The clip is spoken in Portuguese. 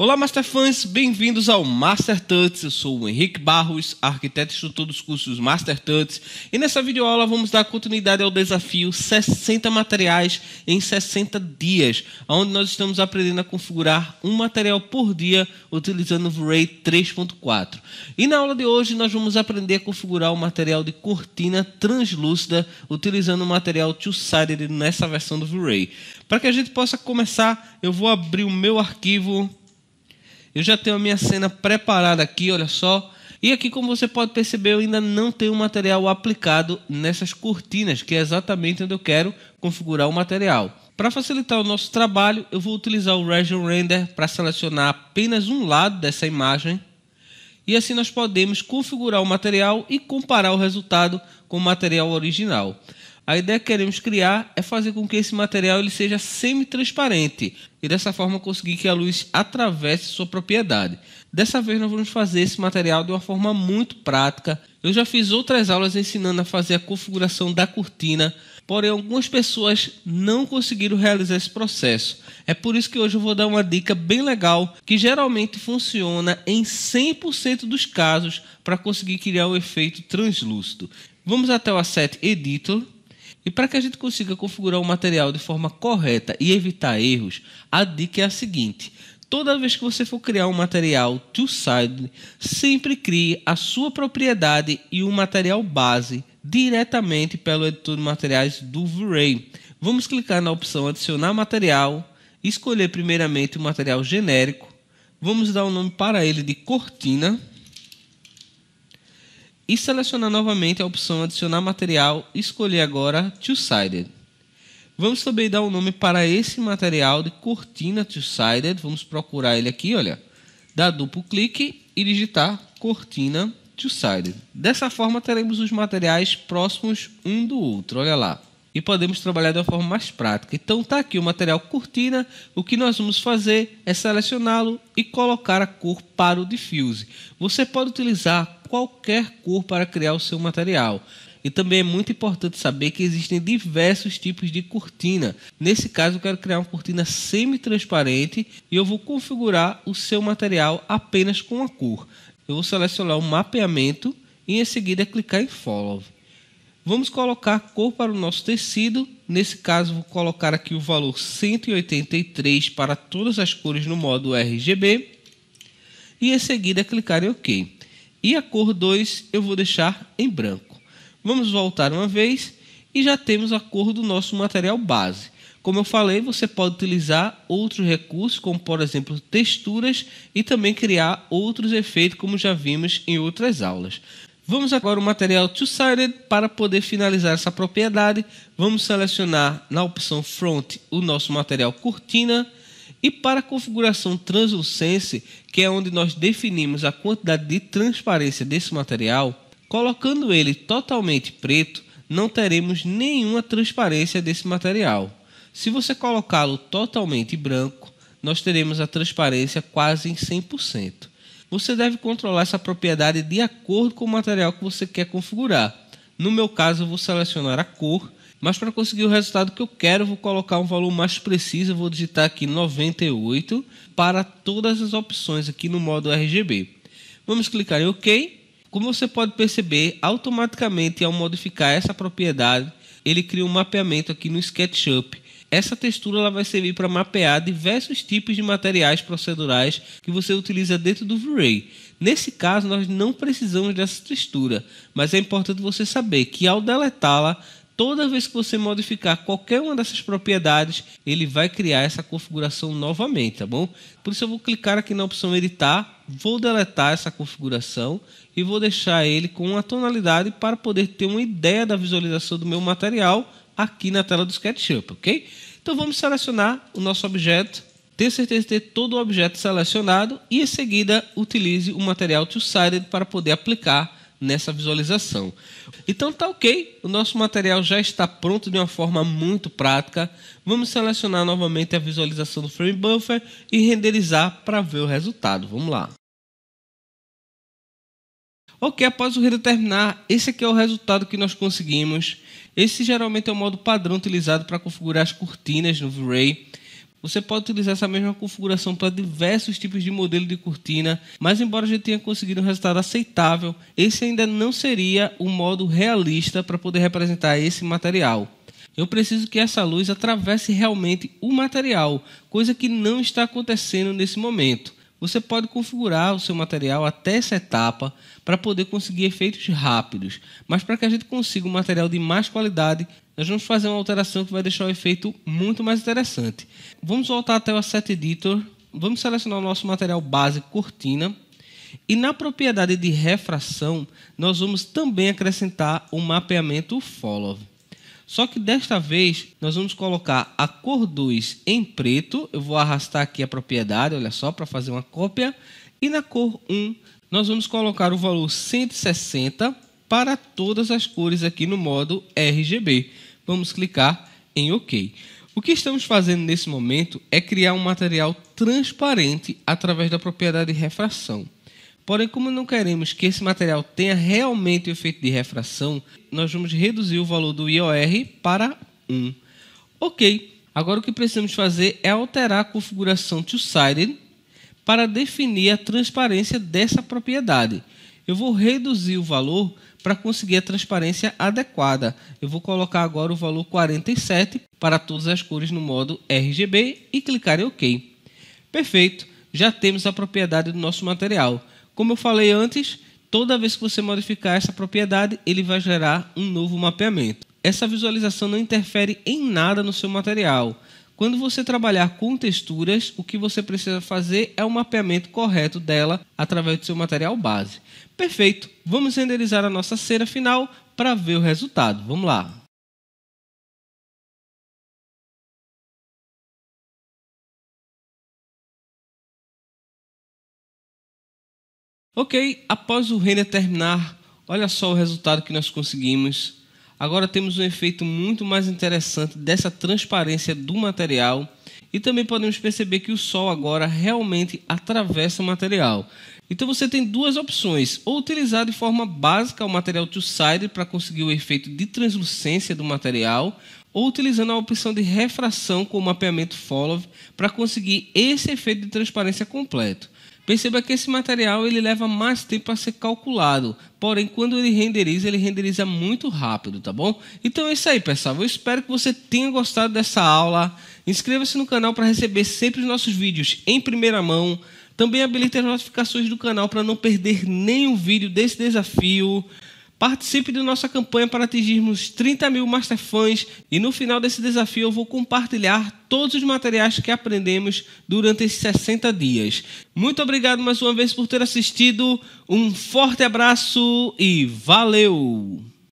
Olá, Master Fans, bem-vindos ao Master Tuts. Eu sou o Henrique Barros, arquiteto e instrutor dos cursos Master Tuts, e nessa videoaula vamos dar continuidade ao desafio 60 materiais em 60 dias, onde nós estamos aprendendo a configurar um material por dia utilizando o V-Ray 3.4. E na aula de hoje nós vamos aprender a configurar o material de cortina translúcida utilizando o material two-sided nessa versão do V-Ray. Para que a gente possa começar, eu vou abrir o meu arquivo eu já tenho a minha cena preparada aqui, olha só. E aqui, como você pode perceber, eu ainda não tenho material aplicado nessas cortinas, que é exatamente onde eu quero configurar o material. Para facilitar o nosso trabalho, eu vou utilizar o Region Render para selecionar apenas um lado dessa imagem. E assim nós podemos configurar o material e comparar o resultado com o material original. A ideia que queremos criar é fazer com que esse material ele seja semi-transparente e dessa forma conseguir que a luz atravesse sua propriedade. Dessa vez nós vamos fazer esse material de uma forma muito prática. Eu já fiz outras aulas ensinando a fazer a configuração da cortina, porém algumas pessoas não conseguiram realizar esse processo. É por isso que hoje eu vou dar uma dica bem legal que geralmente funciona em 100% dos casos para conseguir criar o efeito translúcido. Vamos até o Asset Editor e para que a gente consiga configurar o material de forma correta e evitar erros, a dica é a seguinte: toda vez que você for criar um material two-sided, sempre crie a sua propriedade e o material base diretamente pelo editor de materiais do V-Ray. Vamos clicar na opção adicionar material, escolher primeiramente o material genérico, vamos dar o um nome para ele de cortina e selecionar novamente a opção adicionar material e escolher agora two-sided. Vamos também dar um nome para esse material de cortina two-sided. Vamos procurar ele aqui, olha. Dar duplo clique e digitar cortina two-sided. Dessa forma teremos os materiais próximos um do outro, olha lá. E podemos trabalhar de uma forma mais prática. Então está aqui o material cortina. O que nós vamos fazer é selecioná-lo e colocar a cor para o diffuse. Você pode utilizar qualquer cor para criar o seu material. E também é muito importante saber que existem diversos tipos de cortina. Nesse caso, eu quero criar uma cortina semi-transparente e eu vou configurar o seu material apenas com a cor. Eu vou selecionar o mapeamento e em seguida clicar em Follow. Vamos colocar cor para o nosso tecido. Nesse caso, vou colocar aqui o valor 183 para todas as cores no modo RGB. E em seguida clicar em OK e a cor 2 eu vou deixar em branco. Vamos voltar uma vez e já temos a cor do nosso material base. Como eu falei, você pode utilizar outros recursos, como por exemplo texturas, e também criar outros efeitos, como já vimos em outras aulas. Vamos agora o material two-sided para poder finalizar essa propriedade. Vamos selecionar na opção front o nosso material cortina e para a configuração translucense, que é onde nós definimos a quantidade de transparência desse material, colocando ele totalmente preto, não teremos nenhuma transparência desse material. Se você colocá-lo totalmente branco, nós teremos a transparência quase em 100%. Você deve controlar essa propriedade de acordo com o material que você quer configurar. No meu caso, eu vou selecionar a cor mas para conseguir o resultado que eu quero, eu vou colocar um valor mais preciso, eu vou digitar aqui 98 para todas as opções aqui no modo RGB. Vamos clicar em OK. Como você pode perceber, automaticamente ao modificar essa propriedade, ele cria um mapeamento aqui no SketchUp. Essa textura ela vai servir para mapear diversos tipos de materiais procedurais que você utiliza dentro do V-Ray. Nesse caso, nós não precisamos dessa textura, mas é importante você saber que ao deletá-la, toda vez que você modificar qualquer uma dessas propriedades, ele vai criar essa configuração novamente, tá bom? Por isso eu vou clicar aqui na opção editar, vou deletar essa configuração e vou deixar ele com uma tonalidade para poder ter uma ideia da visualização do meu material aqui na tela do SketchUp, ok? Então vamos selecionar o nosso objeto, ter certeza de ter todo o objeto selecionado e em seguida utilize o material two-sided para poder aplicar nessa visualização. Então tá ok, o nosso material já está pronto de uma forma muito prática. Vamos selecionar novamente a visualização do frame buffer e renderizar para ver o resultado. Vamos lá. Ok, após o render terminar, esse aqui é o resultado que nós conseguimos. Esse geralmente é o modo padrão utilizado para configurar as cortinas no V-Ray. Você pode utilizar essa mesma configuração para diversos tipos de modelo de cortina, mas embora já tenha conseguido um resultado aceitável, esse ainda não seria o um modo realista para poder representar esse material. Eu preciso que essa luz atravesse realmente o material, coisa que não está acontecendo nesse momento. Você pode configurar o seu material até essa etapa para poder conseguir efeitos rápidos, mas para que a gente consiga um material de mais qualidade, nós vamos fazer uma alteração que vai deixar o efeito muito mais interessante. Vamos voltar até o Asset Editor, vamos selecionar o nosso material base cortina e na propriedade de refração nós vamos também acrescentar o mapeamento follow. Só que desta vez nós vamos colocar a cor 2 em preto. Eu vou arrastar aqui a propriedade, olha só, para fazer uma cópia. E na cor 1 nós vamos colocar o valor 160 para todas as cores aqui no modo RGB vamos clicar em OK. O que estamos fazendo nesse momento é criar um material transparente através da propriedade de refração. Porém, como não queremos que esse material tenha realmente o efeito de refração, nós vamos reduzir o valor do IOR para 1. Ok, agora o que precisamos fazer é alterar a configuração to sided para definir a transparência dessa propriedade eu vou reduzir o valor para conseguir a transparência adequada. Eu vou colocar agora o valor 47 para todas as cores no modo RGB e clicar em OK. Perfeito, já temos a propriedade do nosso material. Como eu falei antes, toda vez que você modificar essa propriedade, ele vai gerar um novo mapeamento. Essa visualização não interfere em nada no seu material. Quando você trabalhar com texturas, o que você precisa fazer é o um mapeamento correto dela através do seu material base. Perfeito. Vamos renderizar a nossa cera final para ver o resultado. Vamos lá. Ok, após o render terminar, olha só o resultado que nós conseguimos Agora temos um efeito muito mais interessante dessa transparência do material e também podemos perceber que o sol agora realmente atravessa o material. Então você tem duas opções: ou utilizar de forma básica o material two side para conseguir o efeito de translucência do material, ou utilizando a opção de refração com o mapeamento follow para conseguir esse efeito de transparência completo. Perceba que esse material ele leva mais tempo a ser calculado, porém quando ele renderiza, ele renderiza muito rápido, tá bom? Então é isso aí, pessoal. Eu espero que você tenha gostado dessa aula. Inscreva-se no canal para receber sempre os nossos vídeos em primeira mão. Também habilite as notificações do canal para não perder nenhum vídeo desse desafio. Participe de nossa campanha para atingirmos 30 mil Masterfãs e no final desse desafio eu vou compartilhar todos os materiais que aprendemos durante esses 60 dias. Muito obrigado mais uma vez por ter assistido, um forte abraço e valeu!